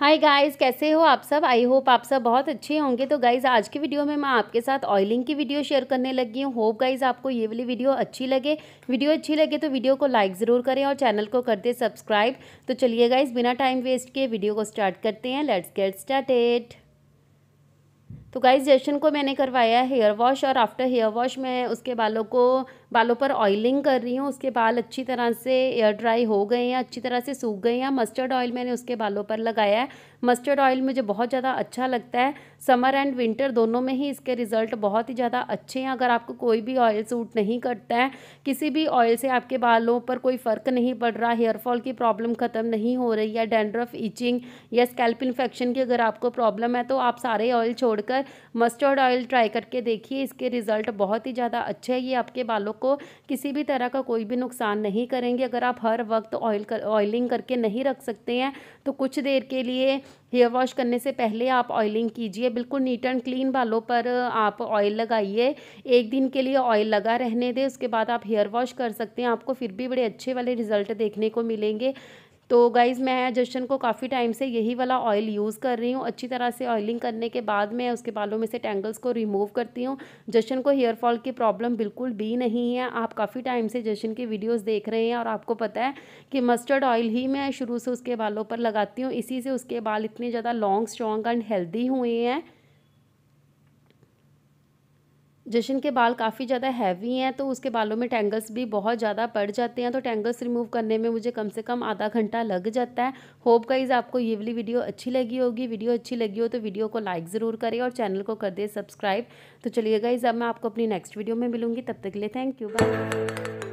hi guys कैसे हो आप सब आई होप आप सब बहुत अच्छे होंगे तो गाइस आज की वीडियो में मैं आपके साथ ऑयलिंग की वीडियो शेयर करने लगी हूँ होप गाइस आपको ये वाली वीडियो अच्छी लगे वीडियो अच्छी लगे तो वीडियो को लाइक ज़रूर करें और चैनल को कर दे सब्सक्राइब तो चलिए गाइस बिना टाइम वेस्ट किए वीडियो को स्टार्ट करते हैं लेट्स गेट स्टार्टेड तो गाइज जैशन को मैंने करवाया हेयर वॉश और आफ्टर हेयर वॉश मैं उसके बालों को बालों पर ऑयलिंग कर रही हूँ उसके बाल अच्छी तरह से एयर ड्राई हो गए हैं अच्छी तरह से सूख गए हैं मस्टर्ड ऑयल मैंने उसके बालों पर लगाया है मस्टर्ड ऑयल मुझे बहुत ज़्यादा अच्छा लगता है समर एंड विंटर दोनों में ही इसके रिज़ल्ट बहुत ही ज़्यादा अच्छे हैं अगर आपको कोई भी ऑयल सूट नहीं करता है किसी भी ऑयल से आपके बालों पर कोई फ़र्क नहीं पड़ रहा हेयर फॉल की प्रॉब्लम ख़त्म नहीं हो रही है डेंड्रफ ईचिंग या स्कैल्प इन्फेक्शन की अगर आपको प्रॉब्लम है तो आप सारे ऑयल छोड़कर पर मस्टर्ड ऑयल ट्राई करके देखिए इसके रिज़ल्ट बहुत ही ज़्यादा अच्छे हैं ये आपके बालों को किसी भी तरह का कोई भी नुकसान नहीं करेंगे अगर आप हर वक्त ऑयल कर ऑयलिंग करके नहीं रख सकते हैं तो कुछ देर के लिए हेयर वॉश करने से पहले आप ऑयलिंग कीजिए बिल्कुल नीट एंड क्लीन बालों पर आप ऑयल लगाइए एक दिन के लिए ऑयल लगा रहने दें उसके बाद आप हेयर वॉश कर सकते हैं आपको फिर भी बड़े अच्छे वाले रिजल्ट देखने को मिलेंगे तो गाइज़ मैं जशन को काफ़ी टाइम से यही वाला ऑयल यूज़ कर रही हूँ अच्छी तरह से ऑयलिंग करने के बाद मैं उसके बालों में से टेंगल्स को रिमूव करती हूँ जशन को हेयर फॉल की प्रॉब्लम बिल्कुल भी नहीं है आप काफ़ी टाइम से जशन की वीडियोज़ देख रहे हैं और आपको पता है कि मस्टर्ड ऑयल ही मैं शुरू से उसके बालों पर लगाती हूँ इसी से उसके बाल इतने ज़्यादा लॉन्ग स्ट्रॉन्ग एंड हेल्दी हुए हैं जशन के बाल काफ़ी ज़्यादा हैवी हैं तो उसके बालों में टैंगल्स भी बहुत ज़्यादा पड़ जाते हैं तो टैंगल्स रिमूव करने में मुझे कम से कम आधा घंटा लग जाता है होप गाइज आपको ये वाली वीडियो अच्छी लगी होगी वीडियो अच्छी लगी हो तो वीडियो को लाइक ज़रूर करें और चैनल को कर दे सब्सक्राइब तो चलिए गाइज अब मैं आपको अपनी नेक्स्ट वीडियो में मिलूंगी तब तक के लिए थैंक यू बाय